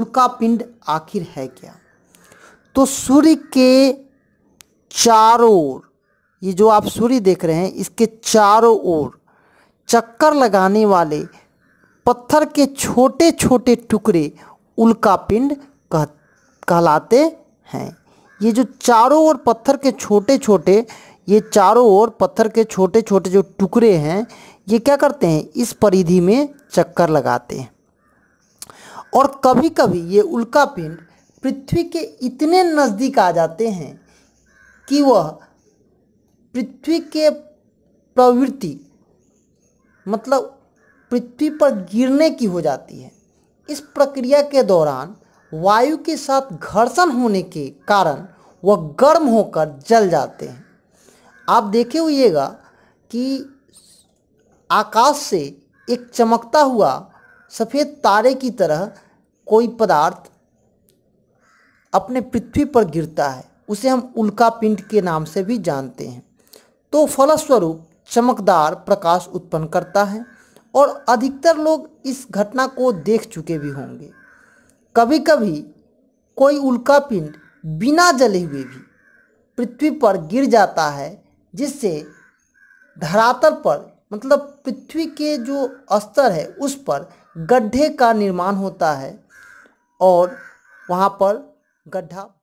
उल्का पिंड आखिर है क्या तो सूर्य के चारों ओर ये जो आप सूर्य देख रहे हैं इसके चारों ओर चक्कर लगाने वाले पत्थर के छोटे छोटे टुकड़े उल्का पिंड कह कहलाते हैं ये जो चारों ओर पत्थर के छोटे छोटे ये चारों ओर पत्थर के छोटे छोटे जो टुकड़े हैं ये क्या करते हैं इस परिधि में चक्कर लगाते हैं और कभी कभी ये उल्का पिंड पृथ्वी के इतने नज़दीक आ जाते हैं कि वह पृथ्वी के प्रवृत्ति मतलब पृथ्वी पर गिरने की हो जाती है इस प्रक्रिया के दौरान वायु के साथ घर्षण होने के कारण वह गर्म होकर जल जाते हैं आप देखे हुइएगा कि आकाश से एक चमकता हुआ सफ़ेद तारे की तरह कोई पदार्थ अपने पृथ्वी पर गिरता है उसे हम उल्का पिंड के नाम से भी जानते हैं तो फलस्वरूप चमकदार प्रकाश उत्पन्न करता है और अधिकतर लोग इस घटना को देख चुके भी होंगे कभी कभी कोई उल्का पिंड बिना जले हुए भी पृथ्वी पर गिर जाता है जिससे धरातल पर मतलब पृथ्वी के जो स्तर है उस पर गड्ढे का निर्माण होता है और वहाँ पर गड्ढा